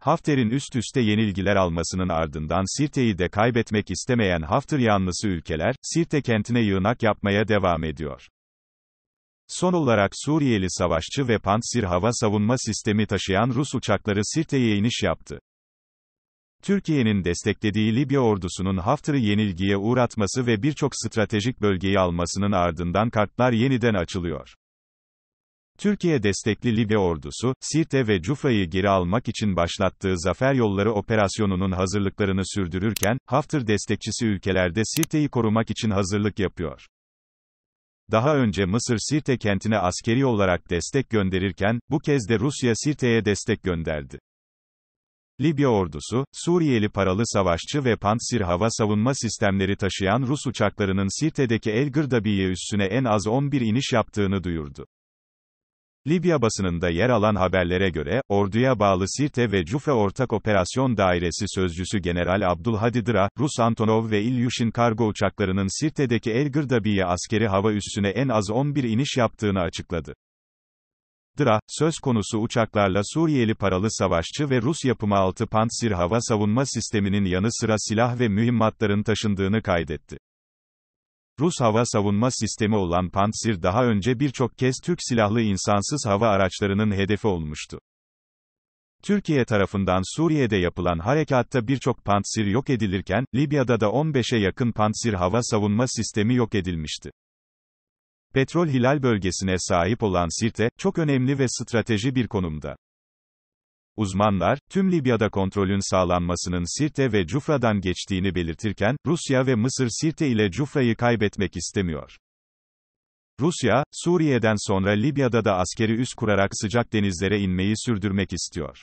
Hafter'in üst üste yenilgiler almasının ardından Sirte'yi de kaybetmek istemeyen Hafter yanlısı ülkeler, Sirte kentine yığınak yapmaya devam ediyor. Son olarak Suriyeli savaşçı ve Pantsir hava savunma sistemi taşıyan Rus uçakları Sirte'ye iniş yaptı. Türkiye'nin desteklediği Libya ordusunun Haftar'ı yenilgiye uğratması ve birçok stratejik bölgeyi almasının ardından kartlar yeniden açılıyor. Türkiye destekli Libya ordusu, Sirte ve Cufa'yı geri almak için başlattığı Zafer Yolları operasyonunun hazırlıklarını sürdürürken, Hafter destekçisi ülkelerde Sirte'yi korumak için hazırlık yapıyor. Daha önce Mısır Sirte kentine askeri olarak destek gönderirken, bu kez de Rusya Sirte'ye destek gönderdi. Libya ordusu, Suriyeli paralı savaşçı ve Pantsir hava savunma sistemleri taşıyan Rus uçaklarının Sirte'deki El Gırdabiye üssüne en az 11 iniş yaptığını duyurdu. Libya basınında yer alan haberlere göre, orduya bağlı Sirte ve Cufe Ortak Operasyon Dairesi Sözcüsü General Abdulhadi Dıra, Rus Antonov ve Il'yushin kargo uçaklarının Sirte'deki El Gırdabiye askeri hava üssüne en az 11 iniş yaptığını açıkladı. Dıra, söz konusu uçaklarla Suriyeli paralı savaşçı ve Rus yapımı altı Pantsir hava savunma sisteminin yanı sıra silah ve mühimmatların taşındığını kaydetti. Rus hava savunma sistemi olan Pantsir daha önce birçok kez Türk silahlı insansız hava araçlarının hedefi olmuştu. Türkiye tarafından Suriye'de yapılan harekatta birçok Pantsir yok edilirken, Libya'da da 15'e yakın Pantsir hava savunma sistemi yok edilmişti. Petrol Hilal bölgesine sahip olan Sirte, çok önemli ve strateji bir konumda. Uzmanlar, tüm Libya'da kontrolün sağlanmasının Sirte ve Cufra'dan geçtiğini belirtirken, Rusya ve Mısır Sirte ile Cufra'yı kaybetmek istemiyor. Rusya, Suriye'den sonra Libya'da da askeri üs kurarak sıcak denizlere inmeyi sürdürmek istiyor.